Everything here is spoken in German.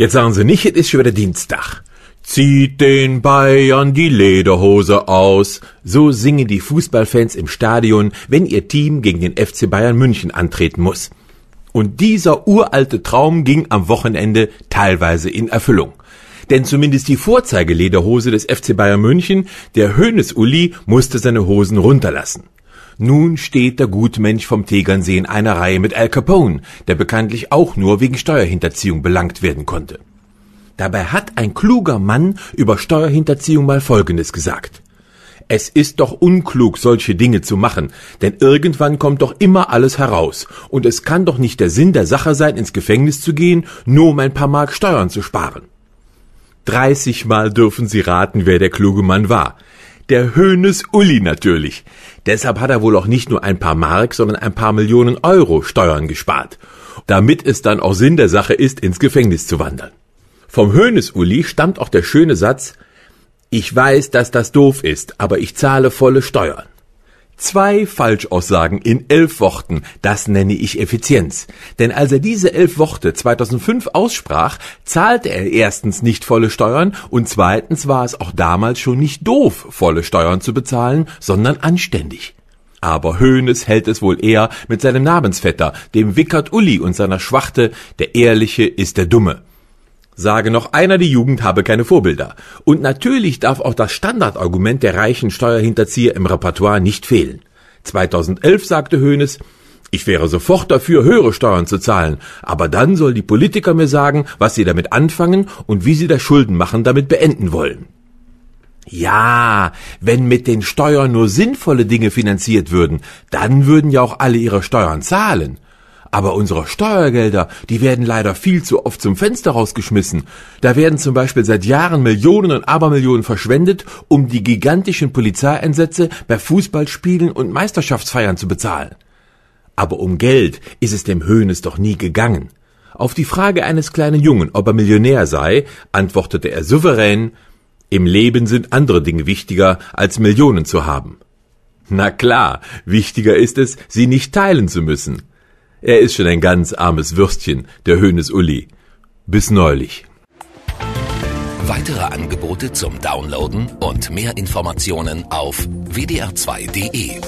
Jetzt sagen sie nicht, es ist schon wieder Dienstag. Zieht den Bayern die Lederhose aus. So singen die Fußballfans im Stadion, wenn ihr Team gegen den FC Bayern München antreten muss. Und dieser uralte Traum ging am Wochenende teilweise in Erfüllung. Denn zumindest die Vorzeigelederhose des FC Bayern München, der Hönes Uli, musste seine Hosen runterlassen. Nun steht der Gutmensch vom Tegernsee in einer Reihe mit Al Capone, der bekanntlich auch nur wegen Steuerhinterziehung belangt werden konnte. Dabei hat ein kluger Mann über Steuerhinterziehung mal Folgendes gesagt. Es ist doch unklug, solche Dinge zu machen, denn irgendwann kommt doch immer alles heraus, und es kann doch nicht der Sinn der Sache sein, ins Gefängnis zu gehen, nur um ein paar Mark Steuern zu sparen. 30 Mal dürfen Sie raten, wer der kluge Mann war. Der Höhnes Uli natürlich. Deshalb hat er wohl auch nicht nur ein paar Mark, sondern ein paar Millionen Euro Steuern gespart. Damit es dann auch Sinn der Sache ist, ins Gefängnis zu wandern. Vom Höhnes Uli stammt auch der schöne Satz, ich weiß, dass das doof ist, aber ich zahle volle Steuern. Zwei Falschaussagen in elf Worten, das nenne ich Effizienz. Denn als er diese elf Worte 2005 aussprach, zahlte er erstens nicht volle Steuern und zweitens war es auch damals schon nicht doof, volle Steuern zu bezahlen, sondern anständig. Aber Höhnes hält es wohl eher mit seinem Namensvetter, dem Wickert Uli und seiner Schwachte, der Ehrliche ist der Dumme sage noch einer, die Jugend habe keine Vorbilder. Und natürlich darf auch das Standardargument der reichen Steuerhinterzieher im Repertoire nicht fehlen. 2011 sagte Hoeneß, ich wäre sofort dafür, höhere Steuern zu zahlen, aber dann sollen die Politiker mir sagen, was sie damit anfangen und wie sie das Schuldenmachen damit beenden wollen. Ja, wenn mit den Steuern nur sinnvolle Dinge finanziert würden, dann würden ja auch alle ihre Steuern zahlen. Aber unsere Steuergelder, die werden leider viel zu oft zum Fenster rausgeschmissen. Da werden zum Beispiel seit Jahren Millionen und Abermillionen verschwendet, um die gigantischen Polizeieinsätze bei Fußballspielen und Meisterschaftsfeiern zu bezahlen. Aber um Geld ist es dem Höhnes doch nie gegangen. Auf die Frage eines kleinen Jungen, ob er Millionär sei, antwortete er souverän, im Leben sind andere Dinge wichtiger, als Millionen zu haben. Na klar, wichtiger ist es, sie nicht teilen zu müssen. Er ist schon ein ganz armes Würstchen, der Hönes Uli. Bis neulich. Weitere Angebote zum Downloaden und mehr Informationen auf wdr2.de.